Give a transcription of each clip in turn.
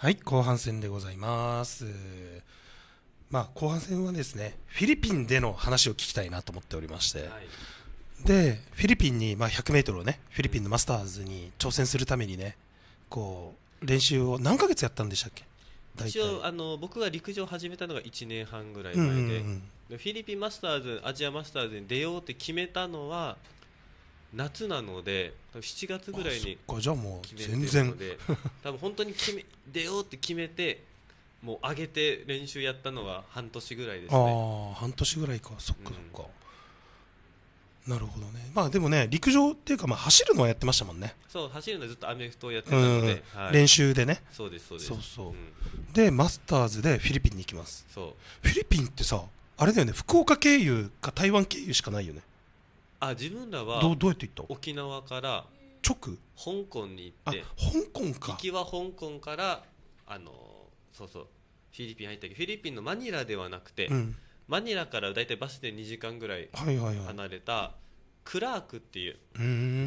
はい、後半戦でございます。まあ、後半戦はですね、フィリピンでの話を聞きたいなと思っておりまして、はい、で、フィリピンに、まあ、100メートルをね、フィリピンのマスターズに挑戦するためにね、こう、練習を何ヶ月やったんでしたっけ一応あの僕が陸上を始めたのが1年半ぐらい前でうんうんうん、でフィリピンマスターズアジアマスターズに出ようって決めたのは夏なので多分7月ぐらいにじゃあもう全然 多分本当に決め出ようって決めてもう上げて練習やったのは半年ぐらいですねあ半年ぐらいかそっかそっか、うん、なるほどねまあでもね陸上っていうかまあ走るのはやってましたもんねそう走るのはずっとアメフトをやってたので、はい、練習でねそうですそうですそうそう、うん、でマスターズでフィリピンに行きますそうフィリピンってさあれだよね福岡経由か台湾経由しかないよねあ自分らはどうどうやって行った沖縄から直香港に行って香港か行きは香港からあのそうそうフィリピン入ったけどフィリピンのマニラではなくて、うん、マニラから大体バスで2時間ぐらい離れた、クラークっていう、う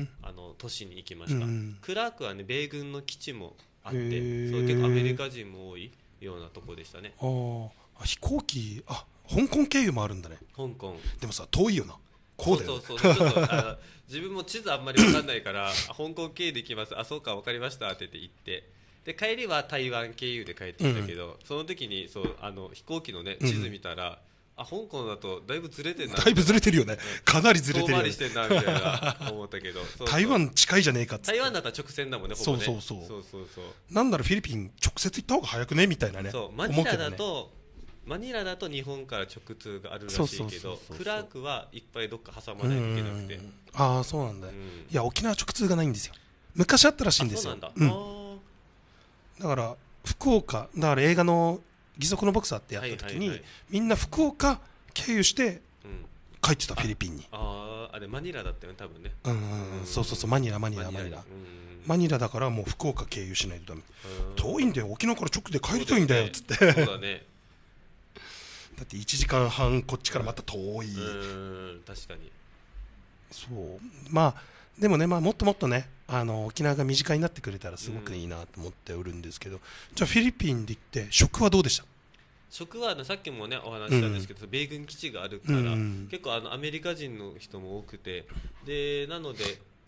いあの都市に行きました、うん、クラークはね米軍の基地もあってそう結構アメリカ人も多いようなとこでしたねあ飛行機あ香港経由もあるんだね香港でもさ遠いよなこうだよ、ね、そうそうそう自分も地図あんまり分かんないから 香港経由で行きますあそうか分かりましたって言ってで帰りは台湾経由で帰ってきたけど、うん、その時にそうあの飛行機のね地図見たら、うん、あ香港だとだいぶずれてるなだいぶずれてるよね、かなりずれてるよ、ね、してんなみたいな思ったけど台湾近いじゃねえかって台湾だったら直線だもんねほぼねそうそうそうそうそうそうなんならフィリピン直接行った方が早くねみたいなねそうマニラだとマニラだと日本から直通があるらしいけどクラークはいっぱいどっか挟まないといけなくてああそうなんだ、うん、いや沖縄直通がないんですよ昔あったらしいんですよ、うん、だから福岡だから映画の「義足のボクサー」ってやった時に、みんな福岡経由して帰ってた、うん、フィリピンにあああれマニラだったよね多分ねうんそうそうそうマニラマニラマニラマニラだからもう福岡経由しないとダメ遠いんだよ沖縄から直で帰りたいんだよっつって、そうだねだって1時間半こっちからまた遠い、確かにそうまあでもね、まあ、もっともっとねあの沖縄が身近になってくれたらすごくいいなと思っておるんですけど、じゃあフィリピンで行って食はどうでした食はあのさっきもねお話したんですけど、うん、米軍基地があるから、うん、結構あのアメリカ人の人も多くてでなので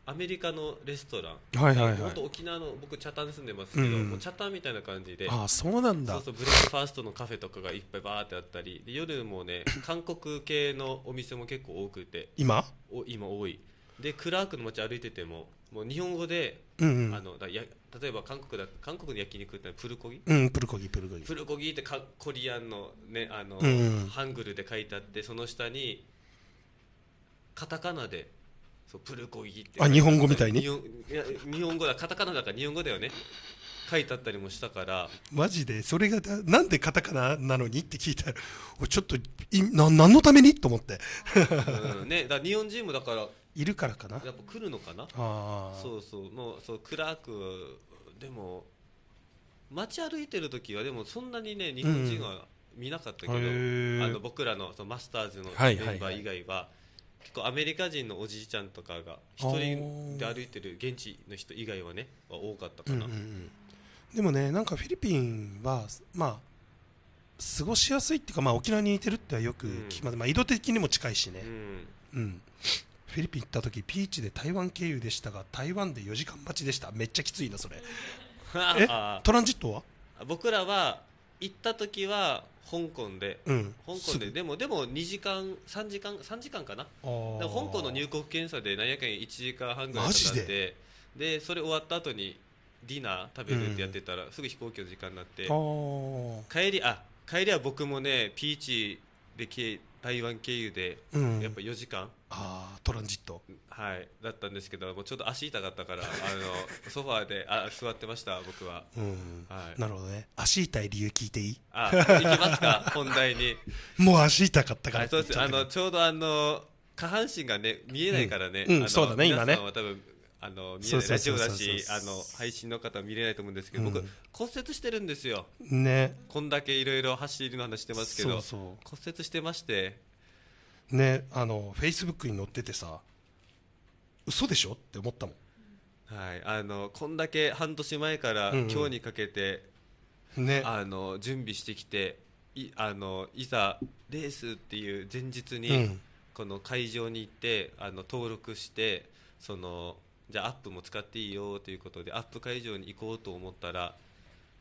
アメリカのレストラン、はいはいはい、沖縄の僕、チ北谷に住んでますけど、うん、もう北谷みたいな感じで、あそうなんだそうそうブレックファーストのカフェとかがいっぱいバーってあったり、夜もね、韓国系のお店も結構多くて、今お今、多い。でクラークの街歩いててももう日本語で、うんうん、あのだや例えば韓国だ韓国の焼肉ってプルコギ、うん、プルコギプルコギプルコギってかコリアンの,、ねあの、うんうん、ハングルで書いてあってその下にカタカナでそうプルコギってあ日本語みたいに日本いや日本語だカタカナだから日本語だよね書いてあったりもしたからマジでそれがなんでカタカナなのにって聞いたらちょっといな何のためにと思って、うんね、だ日本人もだからいるからかなやっぱ来るのかなあそうそうもうそう暗くでも街歩いてる時はでもそんなにね日本人は見なかったけど、うんあの僕らのそのマスターズのはいはいメンバー以外は結構アメリカ人のおじいちゃんとかが一人で歩いてる現地の人以外はねは多かったかな、うんうんうん、でもねなんかフィリピンはまあ過ごしやすいっていうか、まあ、沖縄に似てるってはよく聞きます、うん、まあ、緯度的にも近いしね、うん、うん、フィリピン行った時ピーチで台湾経由でしたが台湾で4時間待ちでしためっちゃきついなそれ えトランジットは僕らは行った時は香港で、うん、香港ででもでも2時間3時間3時間かな香港の入国検査で何やかん1時間半ぐらいかかってでそれ終わった後にディナー食べるってやってたら、うん、すぐ飛行機の時間になって帰りあ帰りは僕もねピーチで消え台湾経由で、やっぱ4時間、うん、あトランジット、はい、だったんですけどもうちょっと足痛かったからあの ソファーであ座ってました僕は、うんはい、なるほどね足痛い理由聞いていいあ行きますか 本題にもう足痛かったからそうですあのちょうどあの下半身がね見えないからね、うんうん、そうだね今ね多分あの見えないラジオだしあの配信の方は見れないと思うんですけど、うん、僕骨折してるんですよねこんだけいろいろ走りの話してますけど骨折してましてねあのフェイスブックに載っててさ嘘でしょって思ったもんはいあのこんだけ半年前から今日にかけて、うんうん、ねあの準備してきていあのいざレースっていう前日に、うん、この会場に行ってあの登録してそのじゃあアップも使っていいよということでアップ会場に行こうと思ったら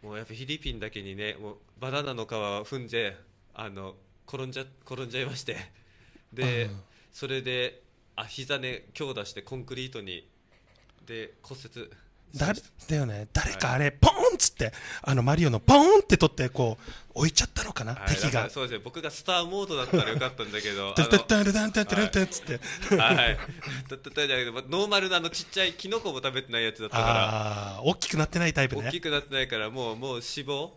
もうやっぱフィリピンだけにねもうバナナの皮を踏んであの転んじゃ転んじゃいましてでそれであ膝ね強打してコンクリートにで骨折だだよね誰かあれ、ポーンっつってあのマリオのポーンって取ってこう置いちゃったのかな、敵がそうですね僕がスターモードだったらよかったんだけど「タタタタタタったっつってはい「タタタ」じゃノーマルのあのちっちゃいキノコも食べてないやつだったから大きくなってないタイプね大きくなってないからもうもう脂肪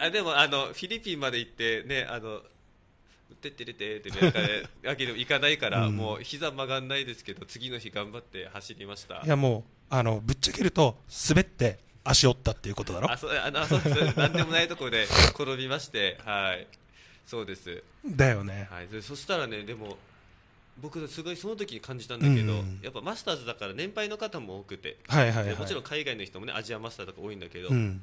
あでもあのフィリピンまで行ってねあの出て出てってなわけにもいかないから、もう膝曲がんないですけど、次の日頑張って走りました。いやもうあのぶっちゃけると滑って足折ったっていうことだろ。あ、そう、あの、そうです。なんでもないところで転びまして、はい。そうです。だよね。はい。そしたらね、でも僕すごいその時に感じたんだけど、うん、やっぱマスターズだから年配の方も多くて、はいはいはい、もちろん海外の人もねアジアマスターとか多いんだけど、うん、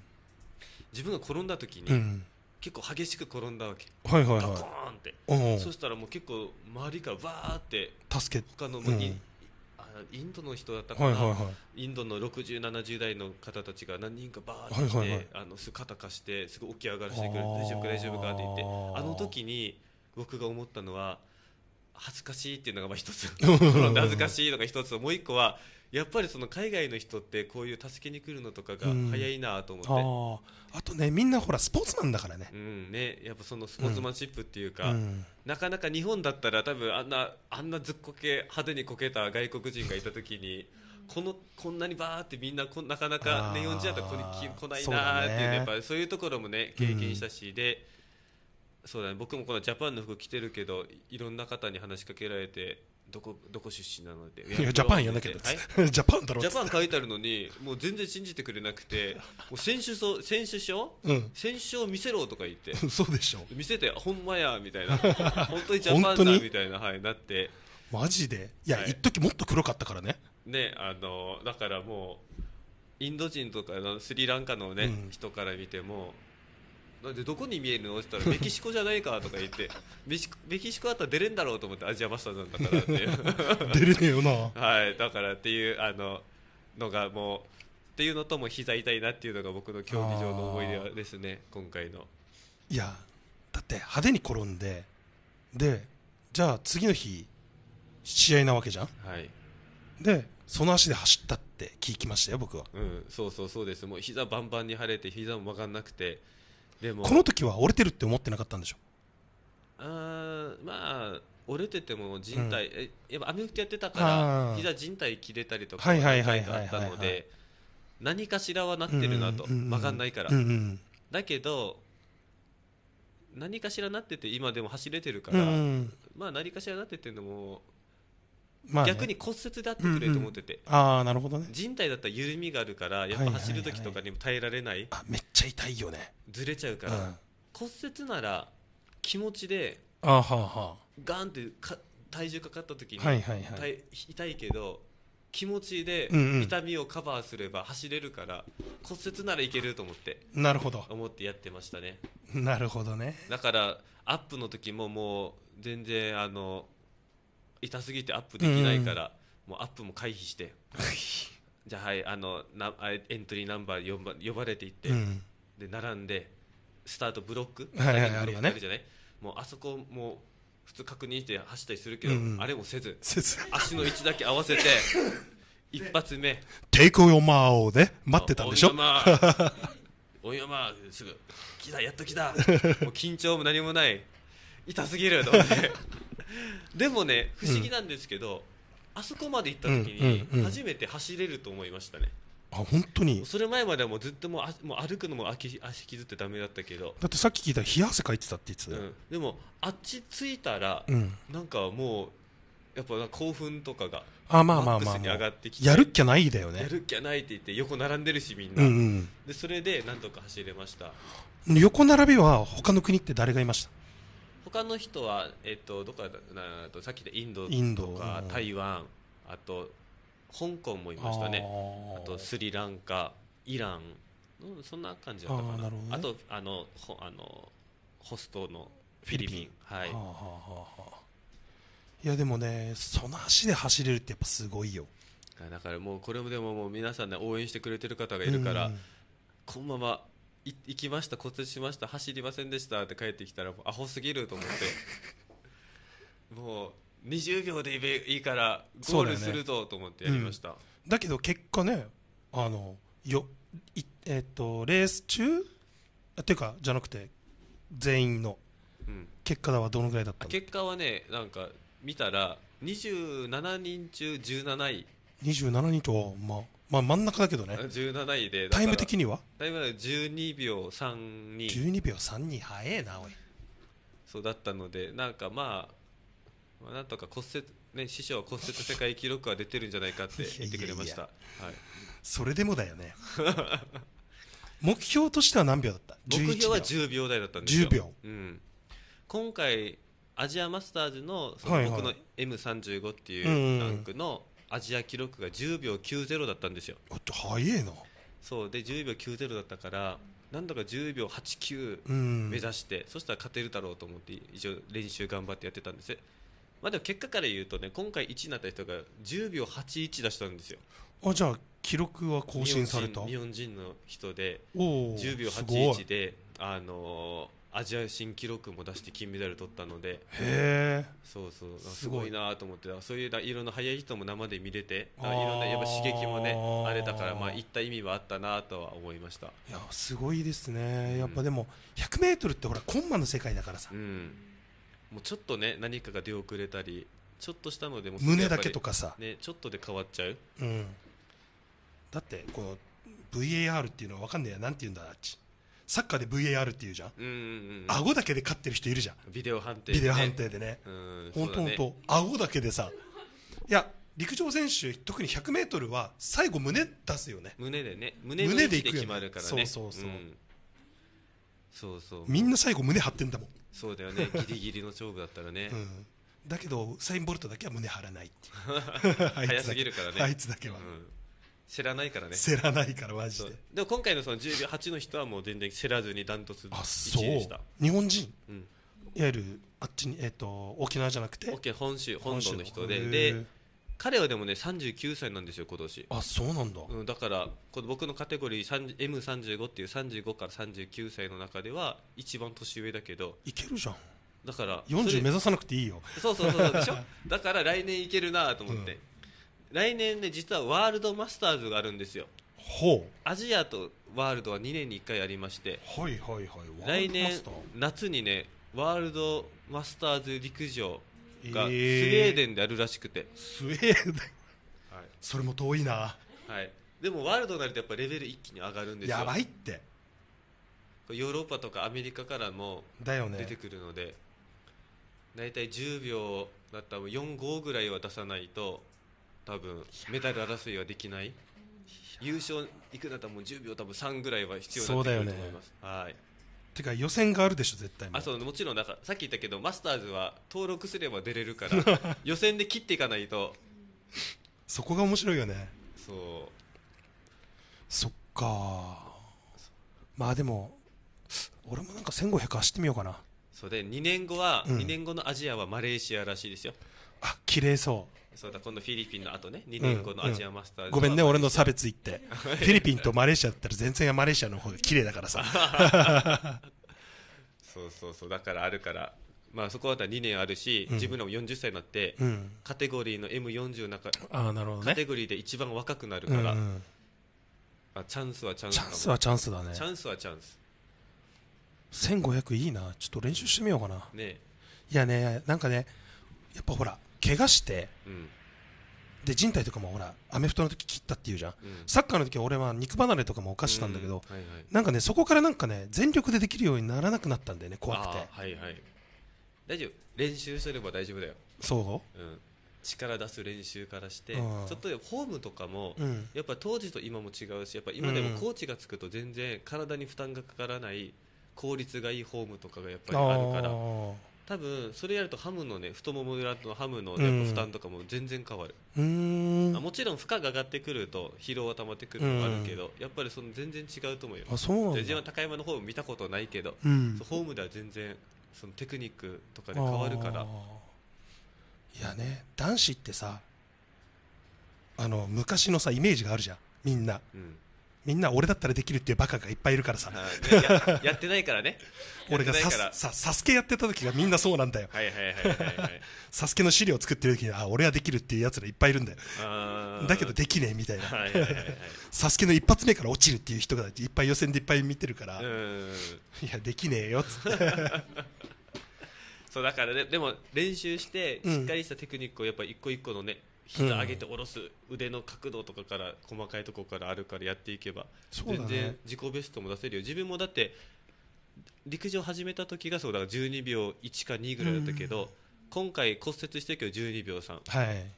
自分が転んだ時に、うん、結構激しく転んだわけ、はいはいはい、ガコーンって、ううそしたらもう結構周りからわーって助け他の、うん、あインドの人だったから、はいはいはい、インドの60、70代の方たちが何人かバーって来て、はいはいはい、あの肩貸してすぐ起き上がらせてくれて大丈夫か大丈夫かって言ってあの時に僕が思ったのは恥ずかしいっていうのがまあ一つ 恥ずかしいのが一つもう一個はやっぱりその海外の人ってこういう助けに来るのとかが早いなと思って、うん、あとねみんなほらスポーツマンだからね,、うんね、やっぱそのスポーツマンシップっていうか、うん、なかなか日本だったら多分あんなあんなずっこけ派手にこけた外国人がいた時に。このこんなにばーってみんなこなかなか、ね、40だとここに来ないなっていう、ねうね、やっぱそういうところもね経験したし、でそうだね僕もこのジャパンの服着てるけどいろんな方に話しかけられてどこどこ出身なのでいやジャパンやなきゃ、は ジャパンだろジャパン書いてあるのにもう全然信じてくれなくて もう選手そう選手証、うん、選手を見せろとか言って そうでしょ見せてほんまやみたいな本当にジャパンだみたいな、はい、なってマジでいや、はい、一時もっと黒かったからねねあのだからもうインド人とかのスリランカのね、ね、うん、人から見てもなんでどこに見えるのって言ったら メキシコじゃないかとか言ってメキシコだったら出れんだろうと思ってアジアマスターなんだからって 出れねえよなはいだからっていうあののがもうっていうのとも膝痛いなっていうのが僕の競技場の思い出ですね今回のいやだって派手に転んででじゃあ次の日試合なわけじゃんはいでその足で走ったって聞きましたよ僕はうんそうそうそうですもう膝バンバンに腫れて膝も曲がんなくてでもこの時は折れてるって思ってなかったんでしょあまあ折れてても人体、うん、えやっぱアメフトやってたから膝人体切れたりとか何あったので何かしらはなってるなと、分かんないから、うんうん、だけど何かしらなってて今でも走れてるから、うんうん、まあ何かしらなっててのもまあね、逆に骨折だってくれと思ってて、うんうん、ああなるほどね人体だったら緩みがあるからやっぱ走る時とかにも耐えられないはいはいはい、あめっちゃ痛いよねずれちゃうから、うん、骨折なら気持ちであーはーはーガンってか体重かかった時に、はいはいはい、痛いけど気持ちで痛みをカバーすれば走れるから、うんうん、骨折ならいけると思ってなるほど思ってやってましたねなるほどねだからアップの時ももう全然あの痛すぎてアップできないから、もうアップも回避してじゃあはいあのなエントリーナンバー呼ば呼ばれていって、で並んでスタートブロック、はいはいはい、あるじゃない、ね、もうあそこもう普通確認して走ったりするけど、うんあれもせず足の位置だけ合わせて 一発目「テイクオンマーをね待ってたんでしょ「おやますぐ「来たやっと来た」もう緊張も何もない痛すぎると思って でもね不思議なんですけど、うん、あそこまで行った時に初めて走れると思いましたね、あ本当にそれ前まではもうずっともうあもう歩くのも足足傷ってだめだったけどだってさっき聞いたら冷や汗かいてたって言ってたうん、でもあっち着いたら、うん、なんかもうやっぱ興奮とかがあまあまあまあ、上がってきてやるっきゃないだよねやるっきゃないって言って横並んでるしみんな、うんうん、でそれでなんとか走れました横並びは他の国って誰がいました他の人は、えっと、どこだなさっきでインドとか台湾あと香港もいましたねあとスリランカイランそんな感じだったかな、ね、あとあのほあのホストのフィリピンはいはあ、はあ、いやでもねその足で走れるってやっぱすごいよだからもうこれもでももう皆さんね応援してくれてる方がいるから、うん、このまま行きました骨折しました走りませんでしたって帰ってきたらアホすぎると思って もう20秒でいいからゴールするぞと思ってやりました、だねうん、だけど結果ねあのよい、えー、っとレース中っていうかじゃなくて全員の結果はどのぐらいだった、うん、結果はねなんか見たら27人中17位27人とはまあまあ真ん中だけどね17位でタイム的にはタイムは12秒3212秒32早えなおいそうだったのでなんかまあ、まあ、なんとか骨折ね師匠は骨折世界記録は出てるんじゃないかって言ってくれましたはいそれでもだよね 目標としては何秒だった目標は10秒台だったんですよ10秒、うん、今回アジアマスターズのその僕の M35 っていうランクのアジア記録が10秒90だったんですよあっと早えなそうで10秒90だったからなんとか10秒89目指して、そしたら勝てるだろうと思って一応練習頑張ってやってたんですまあでも結果から言うとね今回1位になった人が10秒81出したんですよあじゃあ記録は更新された日本人の人で10秒81であのーアジア新記録も出して金メダル取ったのでへそうそうすごいなと思ってそういういろんな速い人も生で見れていろんなやっぱ刺激もねあれだからまあいった意味はあったなとは思いましたいやすごいですねやっぱでも 100m ってほらコンマの世界だからさ、うん、もうちょっとね何かが出遅れたりちょっとしたのでも胸だけとかさ、ね、ちょっとで変わっちゃう、うん、だってこの VAR っていうのは分かんないやなんて言うんだあっちサッカーで VAR っていうじゃんうんうんうん、顎だけで勝ってる人いるじゃんビデオ判定、ね、ビデオ判定でね本当本当、ね、顎だけでさいや陸上選手特に 100m は最後胸出すよね胸でね胸でいくね、そうそうそう、うん、そうそうみんな最後胸張ってんだもんそうだよねギリギリの勝負だったらね、うん、だけどサイン・ボルトだけは胸張らないって 早すぎるからねあいつだけは、うん知らないからね知らないからマジででも今回のその10秒8の人はもう全然せらずにダントツあそう日本人、うん、いわゆるあっちに、えーと、沖縄じゃなくて沖縄本州本土の人でで彼はでもね39歳なんですよ今年あそうなんだ、うん、だからこの僕のカテゴリー M35 っていう35から39歳の中では一番年上だけどいけるじゃんだから40目指さなくていいよそうそうそうでしょ だから来年いけるなと思って、来年ね実はワールドマスターズがあるんですよほうアジアとワールドは2年に1回ありましてはいはいはい来年夏にねワールドマスターズ陸上がスウェーデンであるらしくて、スウェーデン、はい、それも遠いな、はい、でもワールドになるとやっぱレベル一気に上がるんですよやばいってヨーロッパとかアメリカからも出てくるので、ね、大体10秒だったら4 5ぐらいは出さないと多分メダル争いはできない優勝いくなったらもう10秒多分3ぐらいは必要になってくると思います。ね、はいてか予選があるでしょ絶対あそうもちろんんかさっき言ったけどマスターズは登録すれば出れるから 予選で切っていかないとそこが面白いよねそうそっかまあでも俺もなんか1500走ってみようかなそうで2年後は、うん、2年後のアジアはマレーシアらしいですよあ綺麗そうそうだ今度フィリピンの後ね2年後のアジアマスター、うん、ごめんね俺の差別言ってフィリピンとマレーシアだったら全然マレーシアの方が綺麗だからさそうそうそうだからあるからまあそこは2年あるし、うん、自分らも40歳になって、うん、カテゴリーの M40 の中あなるほど、ね、カテゴリーで一番若くなるから、うんうん、あチャンスはチャンスチャンスはチャンスだねチャンスはチャンス1500いいなちょっと練習してみようかなねいやねなんかねやっぱほら、怪我して、うん、で人体とかもほらアメフトの時切ったっていうじゃん、うん、サッカーの時は俺は肉離れとかも犯したんだけど、はいはい、なんかねそこからなんかね全力でできるようにならなくなったんだよね怖くて、はいはい、大丈夫練習すれば大丈夫だよそう、うん、力出す練習からして、ちょっとフォームとかも、うん、やっぱ当時と今も違うしやっぱ今でもコーチがつくと全然体に負担がかからない効率がいいフォームとかがやっぱりあるから多分それやるとハムのね太もも裏のハムの、ね、負担とかも全然変わる、うん、もちろん負荷が上がってくると疲労は溜まってくるのもあるけど、うん、やっぱりその全然違うと思うよあそう自分は高山の方も見たことないけど、うん、ホームでは全然そのテクニックとかで変わるからいやね男子ってさあの昔のさイメージがあるじゃんみんな、うみんな俺だったらできるっていうバカがいっぱいいるからさ、や やってないからね 俺がさ「さサスケやってた時がみんなそうなんだよ「はははいいい サスケの資料を作ってる時にあ俺はできるっていうやつらいっぱいいるんだよだけどできねえみたいな「サスケの一発目から落ちるっていう人がいっぱい予選でいっぱい見てるからいやできねえよっつってそうだからねでも練習してしっかりしたテクニックをやっぱ一個一個のね、膝上げて下ろす、腕の角度とかから細かいところからあるからやっていけば、全然自己ベストも出せるよ自分もだって陸上始めた時がそうだから12秒1か2ぐらいだったけど、今回骨折してるけど12秒3、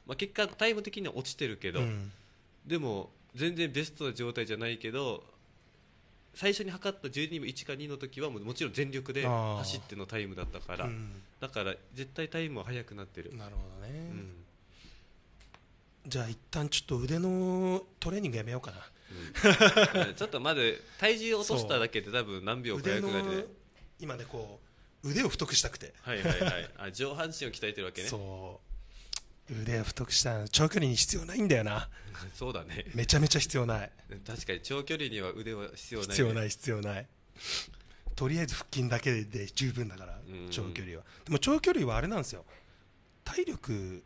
まあ、結果タイム的には落ちてるけど、でも全然ベストな状態じゃないけど最初に測った12秒1か2の時はももちろん全力で走ってのタイムだったから、だから絶対タイムは速くなってるなるほどね、うんじゃあ一旦ちょっと腕のトレーニングやめようかな、うん、ちょっとまず体重落としただけで多分何秒か早くなるで今ねこう腕を太くしたくてはいはいはいあ上半身を鍛えてるわけねそう腕を太くしたら長距離に必要ないんだよな そうだねめちゃめちゃ必要ない確かに長距離には腕は必要ない、ね、必要ない必要ないとりあえず腹筋だけで十分だから長距離はでも長距離はあれなんですよ体力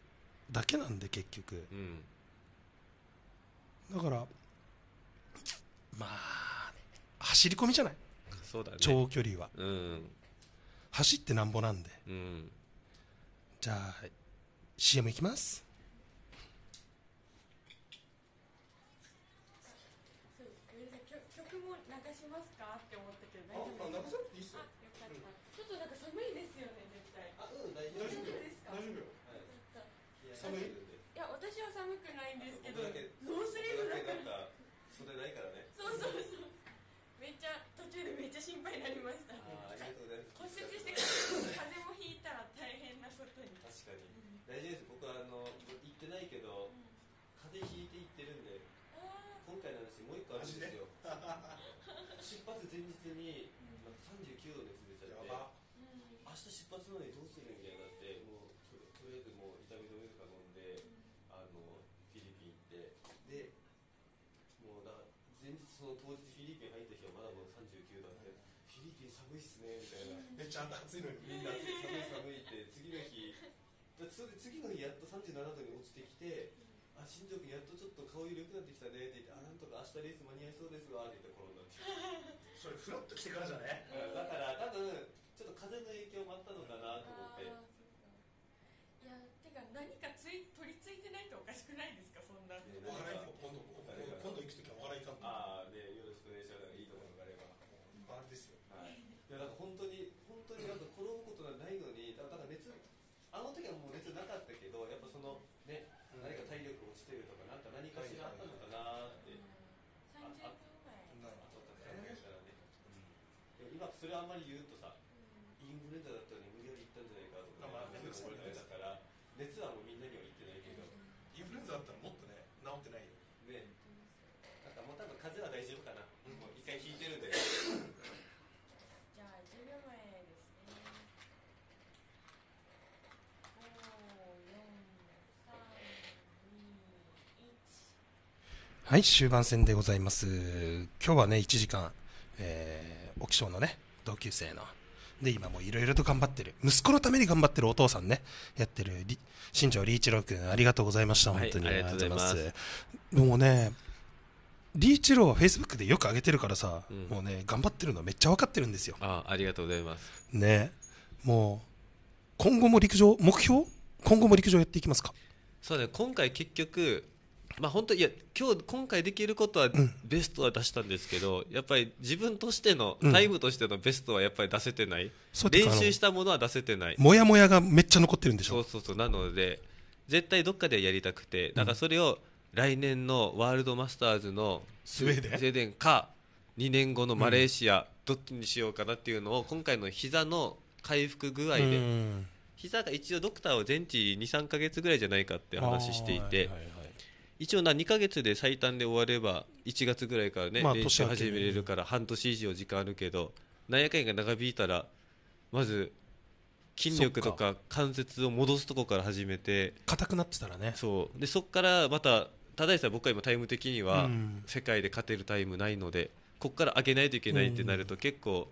だけなんで結局、うん、だからまあ走り込みじゃない、ね、長距離は、うん、走ってなんぼなんで、うん、じゃあ CM いきますブだけノースリーブだけだったら袖ないからねそうそうそうめっちゃ途中でめっちゃ心配になりましたあありがとうございます骨折してから風邪もひいたら大変なことに確かに大事です僕はあの行ってないけど、うん、風邪ひいて行ってるんで今回の話もう一個あるんですよ出発前日に、うん、39度熱出ちゃって明日出発なのに日寒いっすねみたいな、めっちゃ暑いのにみんな寒い寒いって次の日で次の日やっと37度に落ちてきて、あ新庄君やっとちょっと顔色よくなってきたねって言ってあなんとか明日レース間に合いそうですわって言って転んだってそれふラっと来てからじゃね、うん、だから多分ちょっと風の影響もあったのかなと思っはもう熱なかったけどやっぱそのね、うん、何か体力落ちてるとかなんか何かしらあったのかなって、はいはい、ああちょっと考えたらね、えー、今それあんまり言うとさインフルエンザだったのに無理やり行ったんじゃないかとか、まあ、熱が漏れだから熱ははい、終盤戦でございます。今日はね、1時間、えー、沖章のね、同級生の、で、今もいろいろと頑張ってる、息子のために頑張ってるお父さんね、やってる、新庄理一郎君、ありがとうございました、本当に、はい。ありがとうございます。もうね、リーチローはフェイスブックでよく上げてるからさ、うん、もうね、頑張ってるのめっちゃ分かってるんですよ。あありがとうございます。ね、もう、今後も陸上、目標、今後も陸上やっていきますかそうね、今回結局、まあ本当いや今日今回できることはベストは出したんですけど、やっぱり自分としてのタイムとしてのベストはやっぱり出せてない、練習したものは出せてないもやもやがめっちゃ残ってるんでしょそうそうそうなので絶対どっかでやりたくてだからそれを来年のワールドマスターズのスウェーデンか2年後のマレーシア、どっちにしようかなっていうのを今回の膝の回復具合で、膝が一応ドクターを全治23か月ぐらいじゃないかって話していて、一応な2か月で最短で終われば1月ぐらいからね、まあ、練習始めれるから半年以上時間あるけどなんやかんや長引いたらまず筋力とか関節を戻すとこから始めて硬くなってたらねそでそこからまたただいさ僕は今タイム的には世界で勝てるタイムないのでここから上げないといけないってなると結構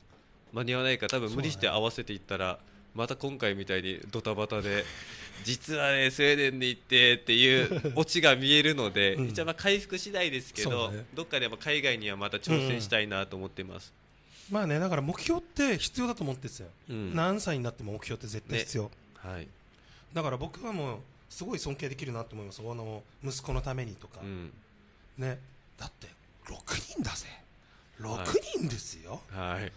間に合わないから多分無理して合わせていったら、また今回みたいにドタバタで 実はねスウェーデンに行ってっていう オチが見えるので、うん、一応まあ回復次第ですけど、ね、どっかでやっ海外にはまた挑戦したいなと思ってます、うん、まあねだから目標って必要だと思ってですよ、うん、何歳になっても目標って絶対必要、ね、はい、だから僕はもうすごい尊敬できるなと思いますあの息子のためにとか、ねだって6人だぜ6人ですよ、はい、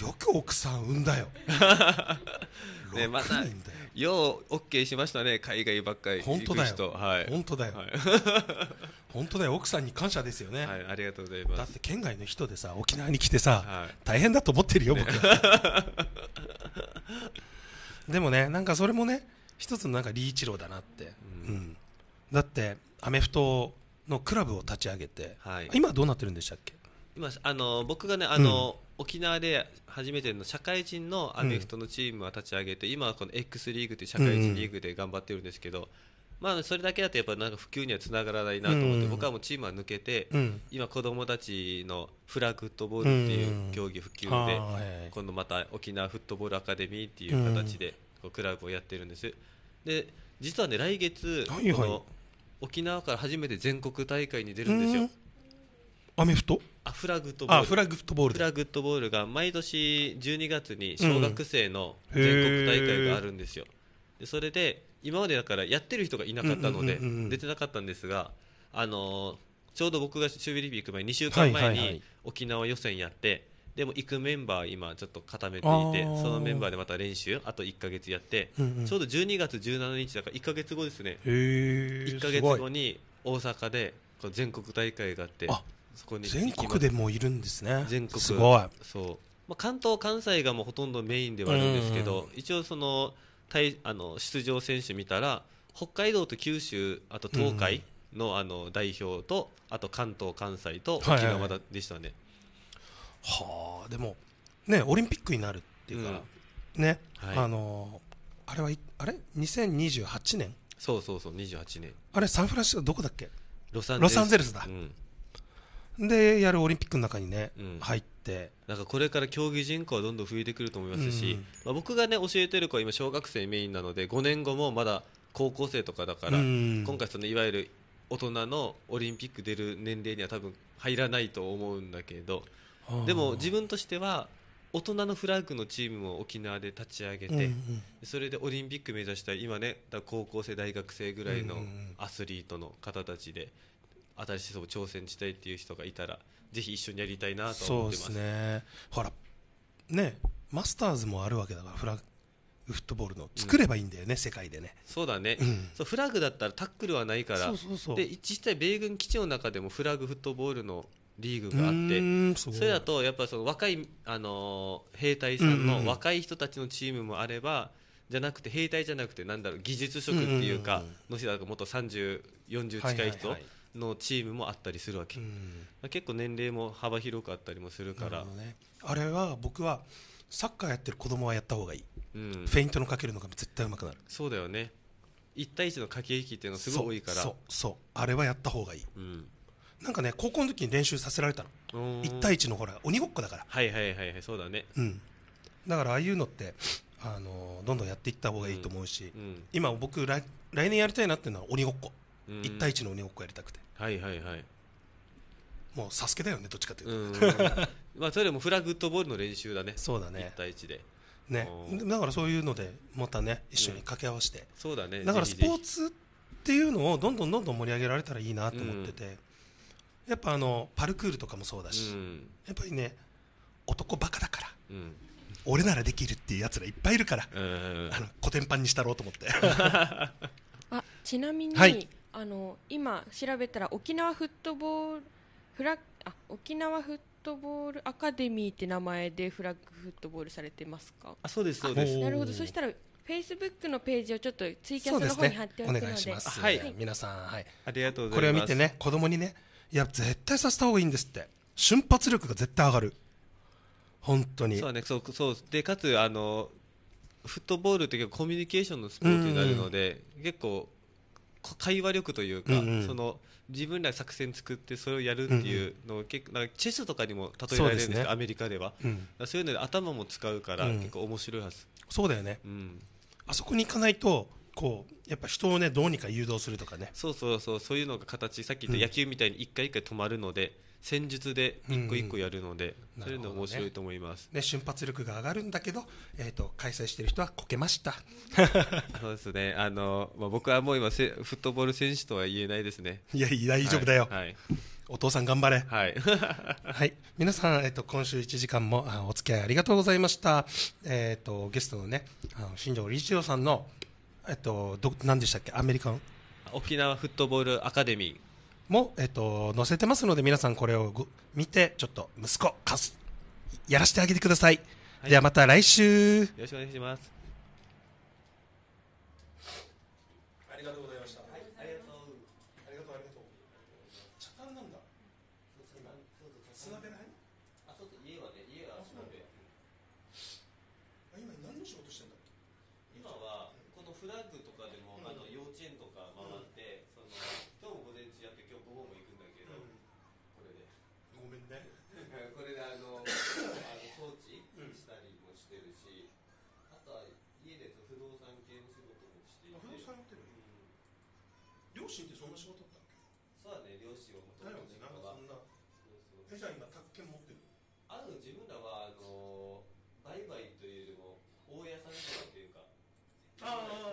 よく奥さん産んだよ ね、またよう OK しましたね海外ばっかり本当だよ、はい、本当だよ、はい、本当だよ奥さんに感謝ですよね、はい、ありがとうございますだって県外の人でさ沖縄に来てさ、はい、大変だと思ってるよ、ね、僕 でもねなんかそれもね一つのなんかリーチローだなって、うん、うん、だってアメフトのクラブを立ち上げて、はい、今どうなってるんでしたっけ今あの僕がねあの、沖縄で初めての社会人のアメフトのチームは立ち上げて、今はこの X リーグという社会人リーグで頑張ってるんですけど、まあ、それだけだとやっぱなんか普及にはつながらないなと思って、僕はもうチームは抜けて、今、子どもたちのフラッグットボールっていう競技普及で、今度また沖縄フットボールアカデミーっていう形でこうクラブをやってるんです。で実はね来月、この沖縄から初めて全国大会に出るんですよ。アメフトあフラグッボールフラグボールフラグとボールが毎年12月に小学生の全国大会があるんですよ、でそれで今までだからやってる人がいなかったので出てなかったんですが、あのー、ちょうど僕がシューリビ行く前2週間前に沖縄予選やって、でも行くメンバー今ちょっと固めていてそのメンバーでまた練習あと1か月やって、ちょうど12月17日だから1か月後ですね1か月後に大阪で全国大会があってそこに全国でもいるんですね全国すごいそう、まあ、関東関西がもうほとんどメインではあるんですけど、一応そのあの出場選手見たら北海道と九州あと東海の,、あの代表とあと関東関西と沖縄でしたね、はいはい、あでもねオリンピックになるっていうか、うん、ね、はい、あのー、あれはあれ2028年そうそうそう28年あれサンフランシスコどこだっけロサンゼルスだ、うん、でやるオリンピックの中にね、うん、入ってなんかこれから競技人口はどんどん増えてくると思いますし、うん、まあ、僕がね教えてる子は今小学生メインなので5年後もまだ高校生とかだから、うん、今回そのいわゆる大人のオリンピック出る年齢には多分入らないと思うんだけどでも自分としては大人のフラッグのチームを沖縄で立ち上げて、うんうん、それでオリンピック目指した今ね高校生大学生ぐらいのアスリートの方たちで新しいこ挑戦したいっていう人がいたらぜひ一緒にやりたいなと思ってますそうですねほらねマスターズもあるわけだからフラッグフットボールの作ればいいんだよね、うん、世界でねそうだね、うん、そうフラッグだったらタックルはないからで実際米軍基地の中でもフラッグフットボールのリーグがあってそれだとやっぱその若い、あのー、兵隊さんの若い人たちのチームもあれば、じゃなくて兵隊じゃなくてなんだろう技術職っていうか、のしだともっと3040近い人のチームもあったりするわけ、うん、結構年齢も幅広くあったりもするから、ね、あれは僕はサッカーやってる子供はやったほうがいい、うん、フェイントのかけるのが絶対うまくなるそうだよね1対1の駆け引きっていうのすごい多いからそうそうあれはやったほうがいい、うん、なんかね高校の時に練習させられたの1対1のほら鬼ごっこだからはいはいはいはいそうだねうんだからああいうのってあのどんどんやっていったほうがいいと思うし、今僕来来年やりたいなっていうのは鬼ごっこ1対1の鬼ごっこやりたくてはいはいはいもうサスケだよねどっちかというと まあそれでもフラグットボールの練習だねそうだね1対1でねだからそういうのでまたね一緒に掛け合わせて、うん、そうだねだからスポーツっていうのをどんどんどんどん盛り上げられたらいいなと思ってて、やっぱあのパルクールとかもそうだし、やっぱりね男バカだから、うん、俺ならできるっていうやつらいっぱいいるから、あのコテんにしたろうと思って あちなみに、はい、あの今調べたら沖縄フットボールフラあ沖縄フットボールアカデミーって名前でフラッグフットボールされてますかあそうですそうですなるほどそしたらフェイスブックのページをちょっとツイキャスの方に貼っておくので、ね、お願いします、はい、皆さんはいありがとうこれを見てね子供にねいや絶対させた方がいいんですって瞬発力が絶対上がる本当にそうねそうそうでかつあのフットボールってコミュニケーションのスポーツになるので、うん、結構会話力というか、うんうん、その自分ら作戦作ってそれをやるっていうのを結構なんかチェスとかにも例えられるんですけど、ね、アメリカでは、うん、そういうので頭も使うから結構面白いはず、うん、そうだよね、うん、あそこに行かないとこうやっぱ人をねどうにか誘導するとかねそうそうそうそういうのが形さっき言った野球みたいに一回一回止まるので、戦術で一個一個やるので、うん、そういうの面白いと思います、ね、ね、瞬発力が上がるんだけど、えーと、開催してる人はこけました そうですねあの、まあ、僕はもう今フットボール選手とは言えないですねいや大丈夫だよ、はい、はい、お父さん頑張れはい、はい、皆さん、えーと、今週1時間もあお付き合いありがとうございました、えーと、ゲストのねあの新庄理事長さんのえっと、ど何でしたっけアメリカン沖縄フットボールアカデミーも、えっと、載せてますので、皆さんこれを見て、ちょっと息子、かす、やらせてあげてください。はい、ではまた来週。よろしくお願いします。動産系の仕事もしていて不動産やってる、うん、両親ってそんな仕事だったっけそうだね両親をなんかそえじゃあ今宅建持ってるある自分らはあの売買というよりも大家さんとかっていうかあ